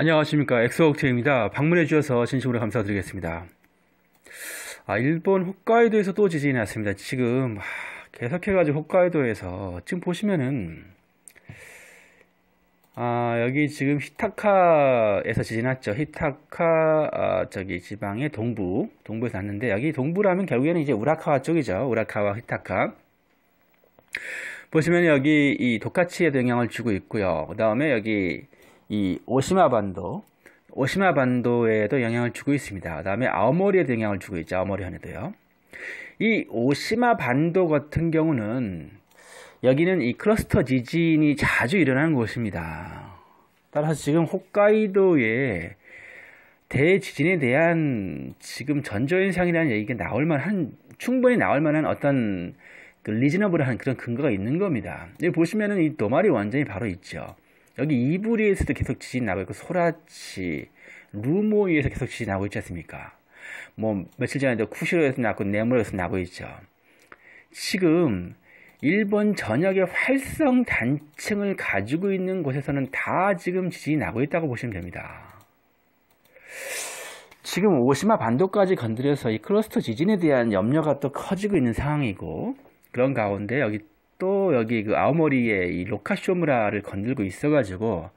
안녕하십니까 엑소옥체입니다. 방문해 주셔서 진심으로 감사드리겠습니다. 아 일본 홋카이도에서 또 지진이 났습니다. 지금 계속해가지고 홋카이도에서 지금 보시면은 아 여기 지금 히타카에서 지진 났죠. 히타카 아, 저기 지방의 동부 동부에서 났는데 여기 동부라면 결국에는 이제 우라카와 쪽이죠. 우라카와 히타카 보시면 여기 이 도카치에도 영향을 주고 있고요. 그 다음에 여기 이 오시마 반도, 오시마 반도에도 영향을 주고 있습니다. 그 다음에 아오모리에도 영향을 주고 있죠. 아오모리 현에도요. 이 오시마 반도 같은 경우는 여기는 이 클러스터 지진이 자주 일어나는 곳입니다. 따라서 지금 홋카이도에 대지진에 대한 지금 전조현상이라는 얘기가 나올 만한 충분히 나올 만한 어떤 그 리즈너블한 그런 근거가 있는 겁니다. 여기 보시면은 이 도마리 원전이 바로 있죠. 여기 이브리에서도 계속 지진 나고 있고 소라치, 루모이에서 계속 지진 나고 있지 않습니까? 뭐 며칠 전에도 쿠시로에서 나고 네모로에서 나고 있죠. 지금 일본 전역의 활성 단층을 가지고 있는 곳에서는 다 지금 지진이 나고 있다고 보시면 됩니다. 지금 오시마 반도까지 건드려서 이 클러스터 지진에 대한 염려가 또 커지고 있는 상황이고 그런 가운데 여기 또 여기 그아우머리에이 로카쇼무라를 건들고 있어가지고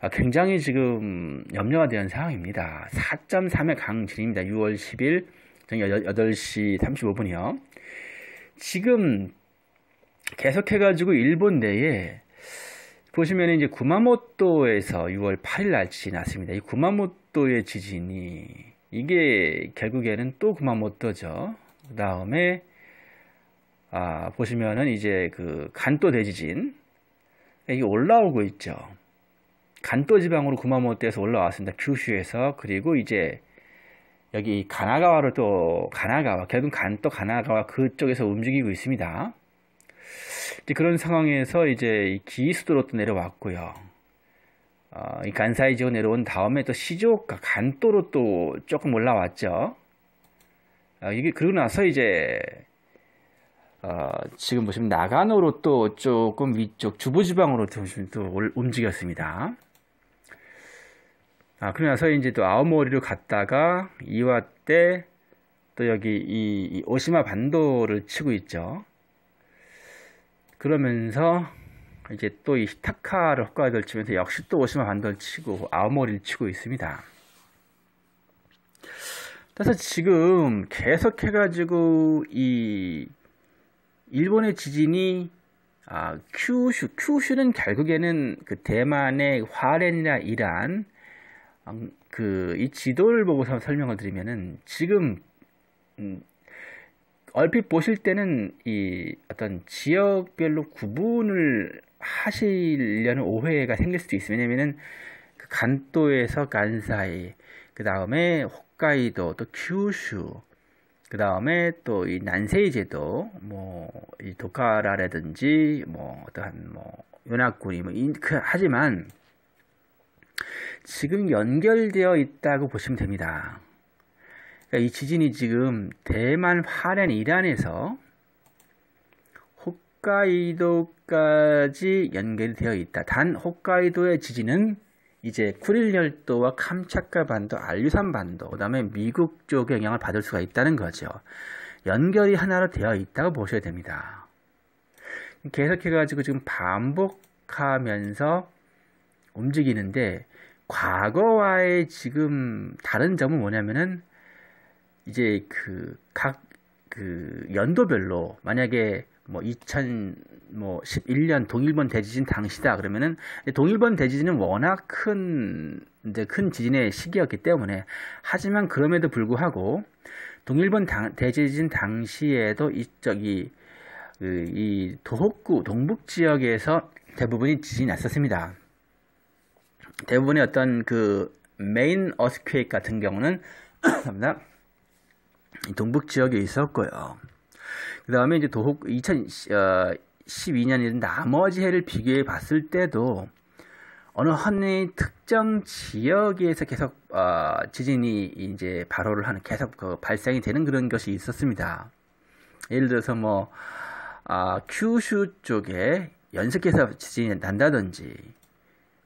아, 굉장히 지금 염려가 되는 상황입니다. 4.3의 강진입니다. 6월 10일 8시 35분이요. 지금 계속해가지고 일본 내에 보시면 이제 구마모토에서 6월 8일 날 지진이 났습니다. 이 구마모토의 지진이 이게 결국에는 또 구마모토죠. 그 다음에 아, 보시면은 이제 그 간도 대지진 이게 올라오고 있죠. 간도 지방으로 구마모토에서 올라왔습니다. 규슈에서 그리고 이제 여기 가나가와로 또 가나가와 결국 간도 가나가와 그쪽에서 움직이고 있습니다. 이제 그런 상황에서 이제 기수도로 또 내려왔고요. 어, 이 간사이 지역 내려온 다음에 또 시조가 간도로 또 조금 올라왔죠. 어, 이게 그러고 나서 이제 어, 지금 보시면 나간으로 또 조금 위쪽 주부지방으로 또 움직였습니다. 아, 그러고 나서 이제 또 아오모리로 갔다가 이와 때 또 여기 이, 이 오시마 반도를 치고 있죠. 그러면서 이제 또 이 히타카를 헛가를 치면서 역시 또 오시마 반도를 치고 아오모리를 치고 있습니다. 그래서 지금 계속 해가지고 이 일본의 지진이 아, 큐슈, 큐슈는 결국에는 그 대만의 화롄이나 이란 음, 그이 지도를 보고서 설명을 드리면은 지금 음, 얼핏 보실 때는 이 어떤 지역별로 구분을 하시려는 오해가 생길 수도 있어요. 왜냐면은 그 간도에서 간사이, 그 다음에 홋카이도, 또 큐슈, 그 다음에 또 이 난세이 제도, 뭐, 이 도카라라든지, 뭐, 어떠한, 뭐, 연합군이, 뭐, 인, 그, 하지만, 지금 연결되어 있다고 보시면 됩니다. 그러니까 이 지진이 지금 대만 화롄 이란에서 홋카이도까지 연결되어 있다. 단 홋카이도의 지진은 이제 쿠릴 열도와 캄차카 반도, 알류산 반도, 그다음에 미국 쪽의 영향을 받을 수가 있다는 거죠. 연결이 하나로 되어 있다고 보셔야 됩니다. 계속해 가지고 지금 반복하면서 움직이는데 과거와의 지금 다른 점은 뭐냐면은 이제 그 각그 그 연도별로 만약에 뭐 2000, 뭐 11년 동일본 대지진 당시다 그러면은 동일본 대지진은 워낙 큰 이제 큰 지진의 시기였기 때문에 하지만 그럼에도 불구하고 동일본 당, 대지진 당시에도 이 저기 그, 이 도호쿠 동북 지역에서 대부분이 지진이 났었습니다. 대부분의 어떤 그 메인 어스퀘이크 같은 경우는 동북 지역에 있었고요. 그 다음에 이제 도호 2000, 어, 2012년인 나머지 해를 비교해 봤을 때도 어느 한의 특정 지역에서 계속 어, 지진이 이제 발호를 하는 계속 그 발생이 되는 그런 것이 있었습니다. 예를 들어서 뭐 아, 큐슈 쪽에 연속해서 지진이 난다든지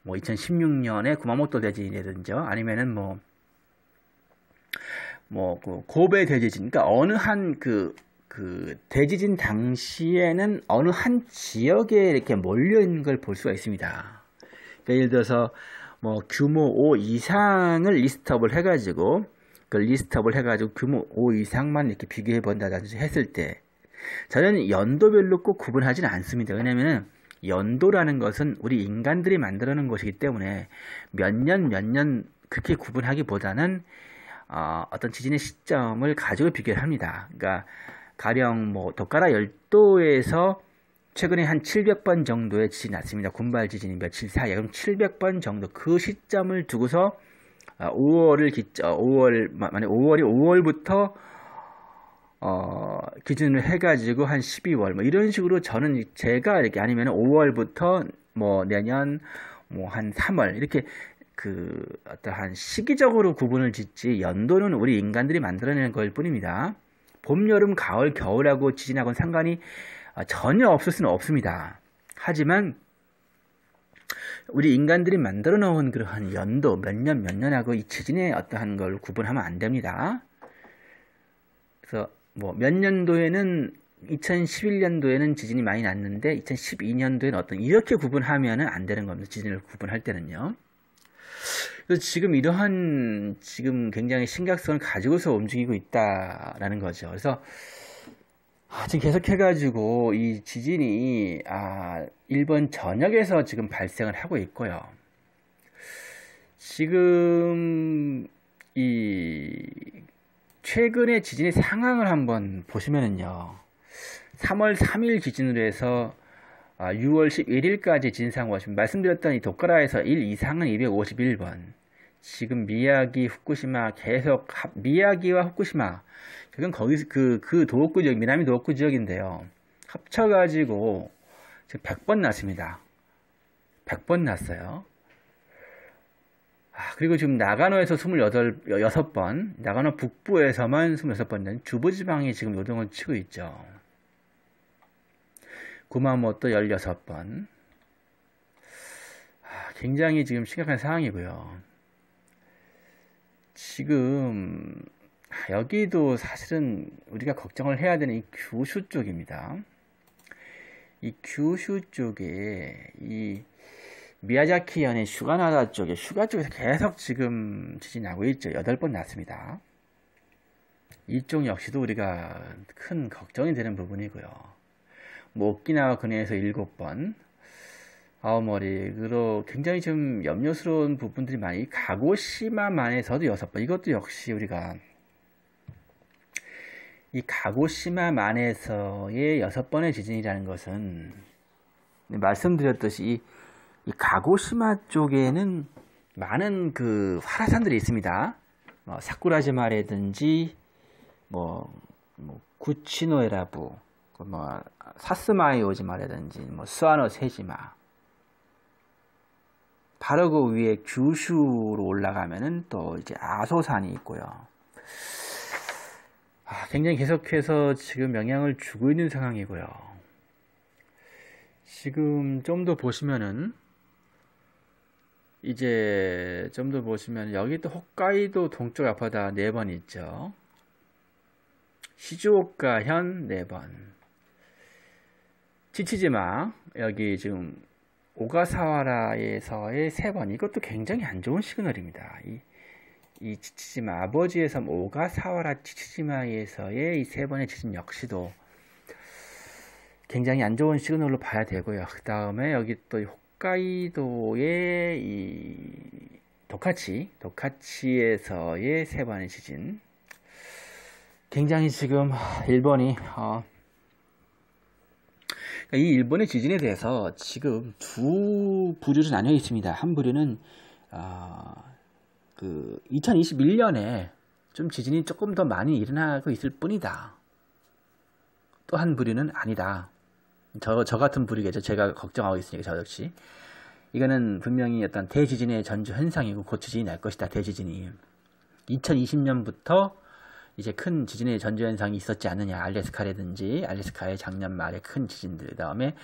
뭐 2016년에 구마모토 대지진이든지 라 아니면은 뭐뭐그 고베 대지진 그러니까 어느 한그 그 대지진 당시에는 어느 한 지역에 이렇게 몰려 있는 걸 볼 수가 있습니다. 그러니까 예를 들어서 뭐 규모 5 이상을 리스트업을 해가지고 그 리스트업을 해가지고 규모 5 이상만 이렇게 비교해 본다든지 했을 때 저는 연도별로 꼭 구분하지는 않습니다. 왜냐하면 연도라는 것은 우리 인간들이 만들어 놓은 것이기 때문에 몇 년 몇 년 그렇게 구분하기보다는 어, 어떤 지진의 시점을 가지고 비교를 합니다. 그러니까 가령 뭐 덕가라 열도에서 최근에 한 700번 정도의 지진이 났습니다. 군발 지진이 며칠 사이에 그럼 700번 정도 그 시점을 두고서 5월을 아, 기점 5월 어, 만에 5월이 5월부터 어, 기준을 해가지고 한 12월 뭐 이런 식으로 저는 제가 이렇게 아니면 5월부터 뭐 내년 뭐 한 3월 이렇게 그 어떠한 시기적으로 구분을 짓지 연도는 우리 인간들이 만들어내는 걸 뿐입니다. 봄, 여름, 가을, 겨울하고 지진하고는 상관이 어, 전혀 없을 수는 없습니다. 하지만 우리 인간들이 만들어 놓은 그러한 연도, 몇 년, 몇 년하고 이 지진의 어떠한 걸 구분하면 안 됩니다. 그래서 뭐 몇 년도에는 2011년도에는 지진이 많이 났는데 2012년도에는 어떤 이렇게 구분하면안 되는 겁니다. 지진을 구분할 때는요. 그래서 지금 이러한 지금 굉장히 심각성을 가지고서 움직이고 있다라는 거죠. 그래서 아, 지금 계속해가지고 이 지진이 아, 일본 전역에서 지금 발생을 하고 있고요. 지금 이최근에 지진의 상황을 한번 보시면은요. 3월 3일 기준으로 해서 아, 6월 11일까지 진 상황 보시면 말씀드렸던 이 도카라에서 1 이상은 251번, 지금 미야기, 후쿠시마 계속 미야기와 후쿠시마 지금 거기서 그, 그 도호쿠 지역, 미나미 도호쿠 지역인데요. 합쳐가지고 지금 100번 났습니다. 100번 났어요. 아, 그리고 지금 나가노에서 28, 6번, 나가노 북부에서만 26번 된 주부지방이 지금 요동을 치고 있죠. 구마모토 16번. 아, 굉장히 지금 심각한 상황이고요. 지금 아, 여기도 사실은 우리가 걱정을 해야 되는 이 규슈 쪽입니다. 이 규슈 쪽에 이 미야자키 현의 슈가나다 쪽에 슈가 쪽에서 계속 지금 지진이 나고 있죠. 여덟 번 났습니다. 이쪽 역시도 우리가 큰 걱정이 되는 부분이고요. 뭐 오키나와 근해에서 일곱 번, 아우머리 그리고 굉장히 좀 염려스러운 부분들이 많이 가고시마만에서도 여섯 번 이것도 역시 우리가 이 가고시마만에서의 여섯 번의 지진이라는 것은 네, 말씀드렸듯이 이, 이 가고시마 쪽에는 많은 그 활화산들이 있습니다. 뭐 사쿠라지마라든지 뭐, 뭐 구치노에라부 뭐 아, 사스마이 오지마라든지 뭐 스와노 세지마 바로 그 위에 규슈로 올라가면은 또 이제 아소산이 있고요. 아, 굉장히 계속해서 지금 영향을 주고 있는 상황이고요. 지금 좀 더 보시면은 이제 좀 더 보시면 여기 또 홋카이도 동쪽 앞바다 4번 있죠. 시즈오카현 4번. 치치지마 여기 지금 오가사와라에서의 세번 이것도 굉장히 안 좋은 시그널입니다. 이, 이 지치지마 아버지에서 오가사와라 지치지마에서의 이세 번의 지진 역시도 굉장히 안 좋은 시그널로 봐야 되고요. 그 다음에 여기 또 홋카이도의 이 도카치, 도카치에서의 세 번의 지진. 굉장히 지금 일본이 어, 그러니까 이 일본의 지진에 대해서 지금 두 부류로 나뉘어 있습니다. 한 부류는 어, 그 2021년에 좀 지진이 조금 더 많이 일어나고 있을 뿐이다. 또 한 부류는 아니다. 저, 저 같은 부류겠죠. 제가 걱정하고 있으니까 저 역시. 이거는 분명히 어떤 대지진의 전조 현상이고 고추진이 날 것이다. 대지진이. 2020년부터 이제 큰 지진의 전조현상이 있었지 않느냐 알래스카라든지 알래스카의 작년 말에 큰 지진들 다음에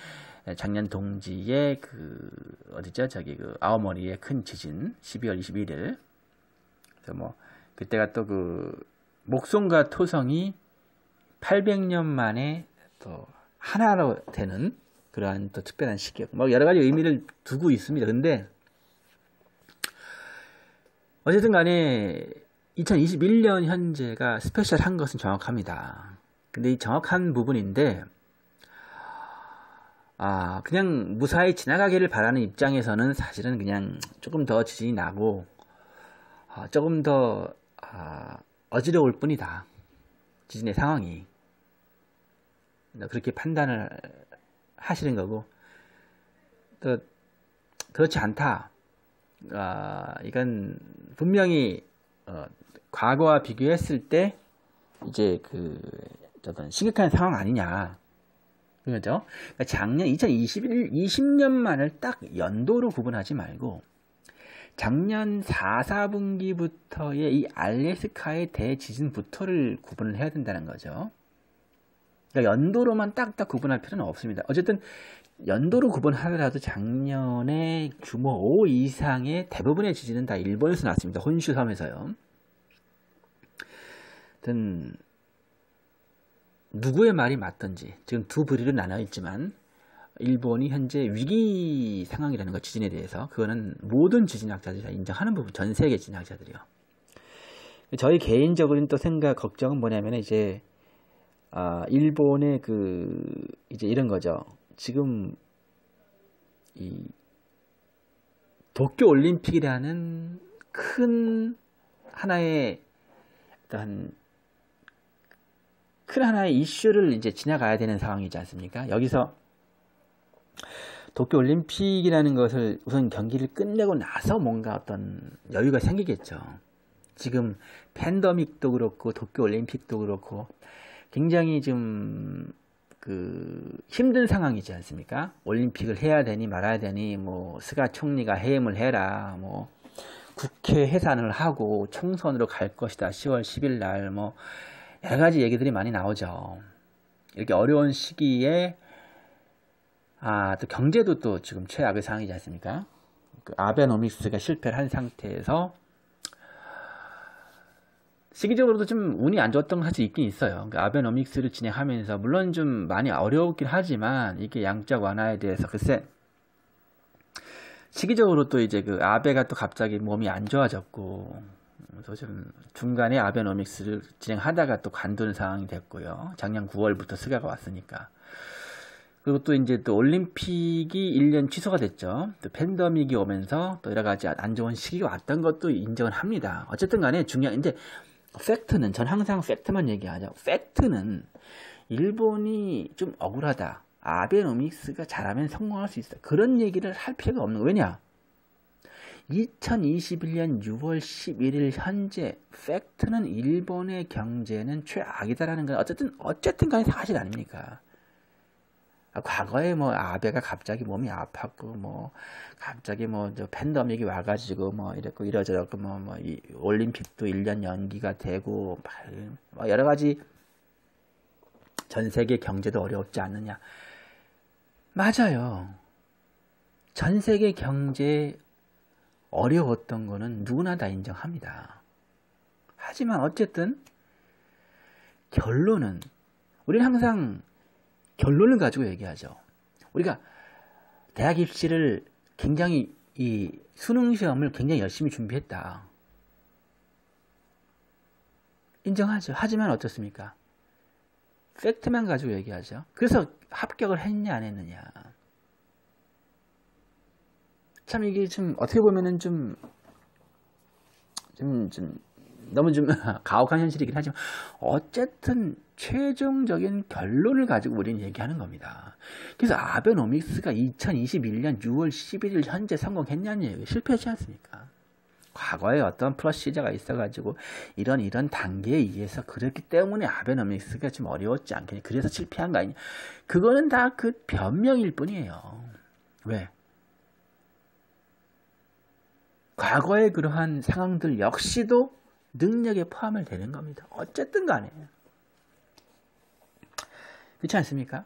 작년 동지에그 어디죠 저기 그아우머리의큰 지진 12월 21일 그래서 뭐 그때가 또 그목성과 토성이 800년 만에 또 하나로 되는 그러한 또 특별한 시기였고 뭐 여러 가지 의미를 두고 있습니다. 근데 어쨌든 간에 2021년 현재가 스페셜한 것은 정확합니다. 근데 이 정확한 부분인데, 아, 그냥 무사히 지나가기를 바라는 입장에서는 사실은 그냥 조금 더 지진이 나고, 아, 조금 더, 아, 어지러울 뿐이다. 지진의 상황이. 그렇게 판단을 하시는 거고, 또, 그렇지 않다. 아, 이건 분명히 어, 과거와 비교했을 때 이제 그 어떤 심각한 상황 아니냐. 그죠? 그러니까 작년 2021, 20년만을 딱 연도로 구분하지 말고 작년 4, 4분기부터의 이 알래스카의 대지진부터를 구분을 해야 된다는 거죠. 그러니까 연도로만 딱딱 구분할 필요는 없습니다. 어쨌든 연도로 구분하더라도 작년에 규모 5 이상의 대부분의 지진은 다 일본에서 났습니다. 혼슈 섬에서요. 하여튼 누구의 말이 맞든지 지금 두 부류로 나눠 있지만 일본이 현재 위기 상황이라는 것 지진에 대해서 그거는 모든 지진학자들이 다 인정하는 부분 전 세계 지진학자들이요. 저희 개인적인 또 생각 걱정은 뭐냐면 이제 아, 일본의 그 이제 이런 거죠. 지금 이 도쿄 올림픽이라는 큰 하나의 어떤 큰 하나의 이슈를 이제 지나가야 되는 상황이지 않습니까? 여기서 도쿄 올림픽이라는 것을 우선 경기를 끝내고 나서 뭔가 어떤 여유가 생기겠죠. 지금 팬더믹도 그렇고 도쿄 올림픽도 그렇고 굉장히 지그 힘든 상황이지 않습니까? 올림픽을 해야 되니 말아야 되니 뭐 스가 총리가 해임을 해라 뭐 국회 해산을 하고 총선으로 갈 것이다 10월 10일 날 뭐 여러 가지 얘기들이 많이 나오죠. 이렇게 어려운 시기에 아또 경제도 또 지금 최악의 상황이지 않습니까? 그 아베노믹스가 실패를 한 상태에서 시기적으로도 좀 운이 안 좋았던 것이 있긴 있어요. 그러니까 아베노믹스를 진행하면서 물론 좀 많이 어려웠긴 하지만 이게 양적 완화에 대해서 글쎄 시기적으로 또 이제 그 아베가 또 갑자기 몸이 안 좋아졌고 그좀 중간에 아베노믹스를 진행하다가 또관두 상황이 됐고요. 작년 9월부터 스가가 왔으니까. 그리고 또 이제 또 올림픽이 1년 취소가 됐죠. 또 팬더믹이 오면서 또 여러 가지 안 좋은 시기가 왔던 것도 인정을 합니다. 어쨌든 간에 중요한, 이제 팩트는 전 항상 팩트만 얘기하죠. 팩트는 일본이 좀 억울하다. 아베노믹스가 잘하면 성공할 수 있어. 그런 얘기를 할 필요가 없는 거 왜냐? 2021년 6월 11일 현재 팩트는 일본의 경제는 최악이다라는 건 어쨌든 어쨌든 간에 사실 아닙니까? 아, 과거에 뭐 아베가 갑자기 몸이 아팠고 뭐 갑자기 뭐저팬더이 와가지고 뭐 이랬고 이러저러고 뭐, 뭐 올림픽도 1년 연기가 되고 막 뭐 여러 가지 전 세계 경제도 어렵지 않느냐 맞아요 전 세계 경제 어려웠던 거는 누구나 다 인정합니다 하지만 어쨌든 결론은 우리는 항상 결론을 가지고 얘기하죠. 우리가 대학 입시를 굉장히 이 수능 시험을 굉장히 열심히 준비했다. 인정하죠. 하지만 어떻습니까? 팩트만 가지고 얘기하죠. 그래서 합격을 했냐 안 했느냐. 참 이게 좀 어떻게 보면은 좀 좀, 좀 너무 좀 가혹한 현실이긴 하지만 어쨌든 최종적인 결론을 가지고 우리는 얘기하는 겁니다. 그래서 아베노믹스가 2021년 6월 11일 현재 성공했냐는 얘기 실패하지 않습니까? 과거에 어떤 프로시저가 있어가지고 이런 이런 단계에 의해서 그랬기 때문에 아베노믹스가 좀 어려웠지 않겠냐. 그래서 실패한 거 아니냐. 그거는 다 그 변명일 뿐이에요. 왜? 과거의 그러한 상황들 역시도 능력에 포함을 되는 겁니다. 어쨌든 간에. 그렇지 않습니까?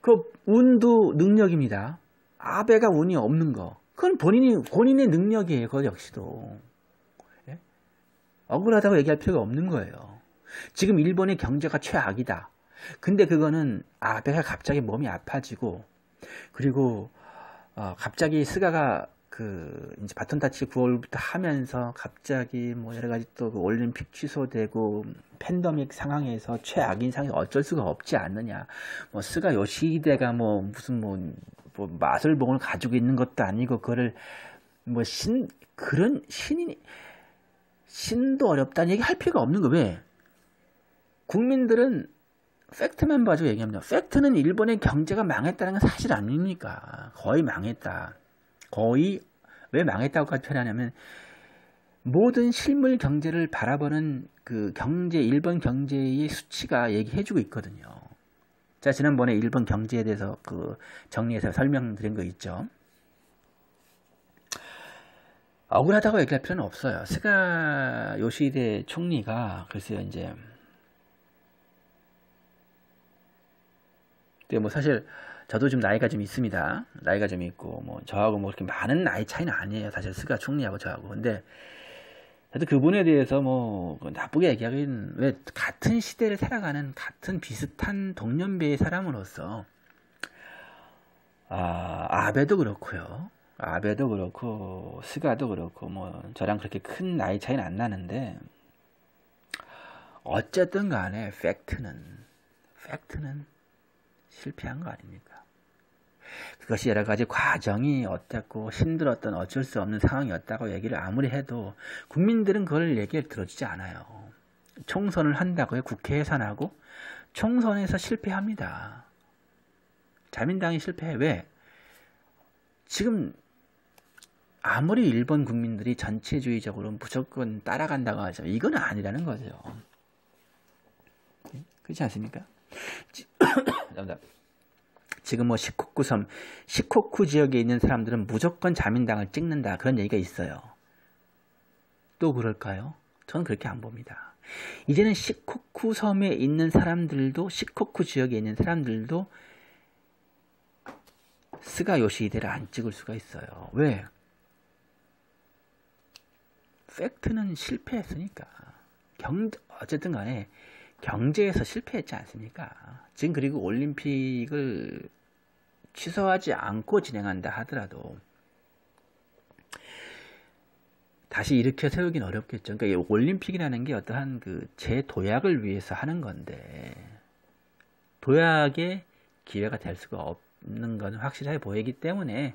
그 운도 능력입니다. 아베가 운이 없는 거. 그건 본인이 본인의 능력이에요. 그거 역시도. 예? 억울하다고 얘기할 필요가 없는 거예요. 지금 일본의 경제가 최악이다. 근데 그거는 아베가 갑자기 몸이 아파지고 그리고 어, 갑자기 스가가 그 이제 바톤 타치 9월부터 하면서 갑자기 뭐 여러 가지 또 그 올림픽 취소되고 팬더믹 상황에서 최악인 상황이 어쩔 수가 없지 않느냐. 뭐 스가 요시히데가 뭐 무슨 뭐, 뭐 마술봉을 가지고 있는 것도 아니고 그거를 뭐 신 그런 신인 신도 어렵다는 얘기 할 필요가 없는 거 왜? 국민들은 팩트만 봐줘 얘기합니다. 팩트는 일본의 경제가 망했다는 건 사실 아닙니까? 거의 망했다. 거의 왜 망했다고까지 표현하냐면 모든 실물 경제를 바라보는 그 경제 일본 경제의 수치가 얘기해주고 있거든요. 자 지난번에 일본 경제에 대해서 그 정리해서 설명드린 거 있죠. 억울하다고 얘기할 필요는 없어요. 스가 요시히데 총리가 글쎄요 이제 근데 뭐 사실 저도 좀 나이가 좀 있습니다. 나이가 좀 있고 뭐 저하고 뭐 그렇게 많은 나이 차이는 아니에요. 사실 스가 총리하고 저하고 근데 그래도 그분에 대해서 뭐 그 나쁘게 얘기하긴 왜 같은 시대를 살아가는 같은 비슷한 동년배의 사람으로서 아 아베도 그렇고요. 아베도 그렇고 스가도 그렇고 뭐 저랑 그렇게 큰 나이 차이는 안 나는데 어쨌든 간에 팩트는 팩트는 실패한 거 아닙니까? 그것이 여러 가지 과정이 어땠고 힘들었던 어쩔 수 없는 상황이었다고 얘기를 아무리 해도 국민들은 그걸 얘기를 들어주지 않아요. 총선을 한다고요. 국회 해산하고 총선에서 실패합니다. 자민당이 실패해. 왜? 지금 아무리 일본 국민들이 전체주의적으로 무조건 따라간다고 하죠. 이건 아니라는 거죠. 그렇지 않습니까? 정답. 지금 뭐 시코쿠 섬, 시코쿠 지역에 있는 사람들은 무조건 자민당을 찍는다. 그런 얘기가 있어요. 또 그럴까요? 저는 그렇게 안 봅니다. 이제는 시코쿠 섬에 있는 사람들도, 시코쿠 지역에 있는 사람들도 스가 요시히데를 안 찍을 수가 있어요. 왜? 팩트는 실패했으니까. 경, 어쨌든 간에 경제에서 실패했지 않습니까? 지금 그리고 올림픽을 취소하지 않고 진행한다 하더라도 다시 일으켜 세우긴 어렵겠죠. 그러니까 올림픽이라는 게 어떠한 그 재도약을 위해서 하는 건데 도약의 기회가 될 수가 없는 건 확실하게 보이기 때문에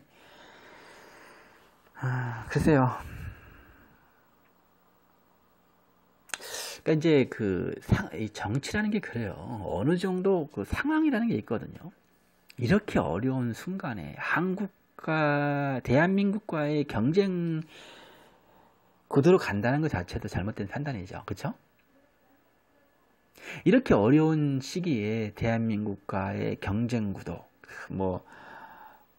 아, 글쎄요. 그러니까 이제 그 정치라는 게 그래요. 어느 정도 그 상황이라는 게 있거든요. 이렇게 어려운 순간에 한국과 대한민국과의 경쟁 그대로 간다는 것 자체도 잘못된 판단이죠. 그렇죠? 이렇게 어려운 시기에 대한민국과의 경쟁 구도, 뭐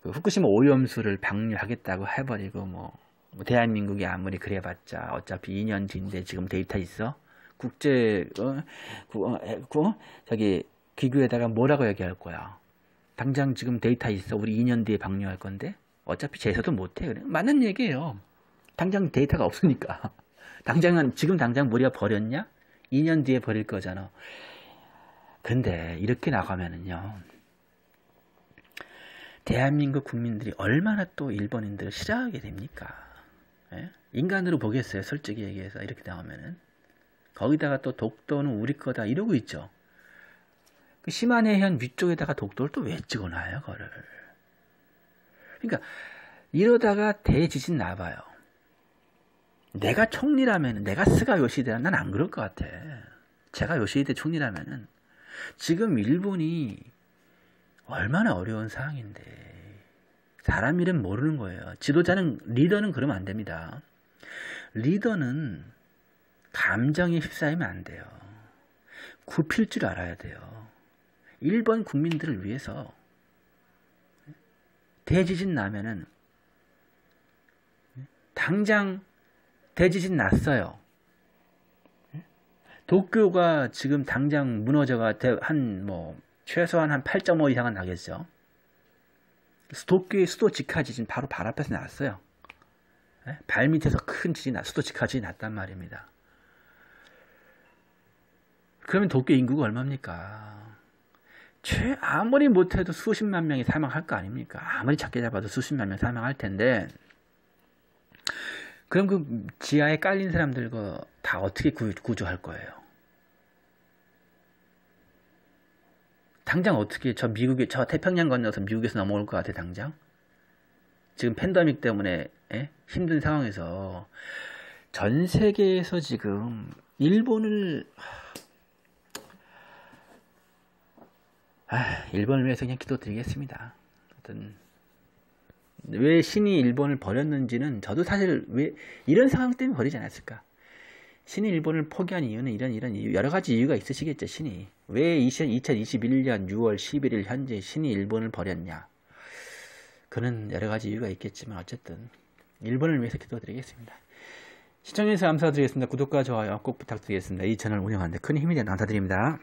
그 후쿠시마 오염수를 방류하겠다고 해버리고 뭐, 뭐 대한민국이 아무리 그래봤자 어차피 2년 뒤인데 지금 데이터 있어? 국제 어, 구, 어, 구, 어? 저기 기구에다가 뭐라고 얘기할 거야? 당장 지금 데이터 있어. 우리 2년 뒤에 방류할 건데 어차피 재서도 못해. 그래. 맞는 얘기예요. 당장 데이터가 없으니까. 당장은 지금 당장 우리가 버렸냐? 2년 뒤에 버릴 거잖아. 근데 이렇게 나가면은요. 대한민국 국민들이 얼마나 또 일본인들을 싫어하게 됩니까? 예? 인간으로 보겠어요. 솔직히 얘기해서 이렇게 나오면은. 거기다가 또 독도는 우리 거다 이러고 있죠. 그 시마네현 위쪽에다가 독도를 또 왜 찍어놔요, 그거를. 그러니까 이러다가 대지진 나봐요. 내가 총리라면, 내가 스가 요시대라면 난 안 그럴 것 같아. 제가 요시대 총리라면은 지금 일본이 얼마나 어려운 상황인데 사람 이름 모르는 거예요. 지도자는 리더는 그러면 안 됩니다. 리더는 감정에 휩싸이면 안 돼요. 굽힐 줄 알아야 돼요. 일본 국민들을 위해서 대지진 나면은 당장 대지진 났어요. 도쿄가 지금 당장 무너져가 한 뭐 최소한 한 8.5 이상은 나겠죠. 도쿄의 수도 직하 지진 바로 발 앞에서 났어요. 예? 발 밑에서 큰 지진 수도 직하 지진 났단 말입니다. 그러면 도쿄 인구가 얼마입니까? 최 아무리 못해도 수십만 명이 사망할 거 아닙니까? 아무리 작게 잡아도 수십만 명 사망할 텐데 그럼 그 지하에 깔린 사람들과 다 어떻게 구조할 거예요? 당장 어떻게 저 미국에 저 태평양 건너서 미국에서 넘어올 것 같아 당장 지금 팬데믹 때문에 에? 예? 힘든 상황에서 전 세계에서 지금 일본을 아, 일본을 위해서 그냥 기도드리겠습니다. 어떤 왜 신이 일본을 버렸는지는 저도 사실 왜 이런 상황 때문에 버리지 않았을까? 신이 일본을 포기한 이유는 이런 이런 이유, 여러 가지 이유가 있으시겠죠, 신이. 왜 2021년 6월 11일 현재 신이 일본을 버렸냐? 그는 여러 가지 이유가 있겠지만 어쨌든 일본을 위해서 기도드리겠습니다. 시청해주셔서 감사드리겠습니다. 구독과 좋아요 꼭 부탁드리겠습니다. 이 채널 운영하는데 큰 힘이 되는 감사드립니다.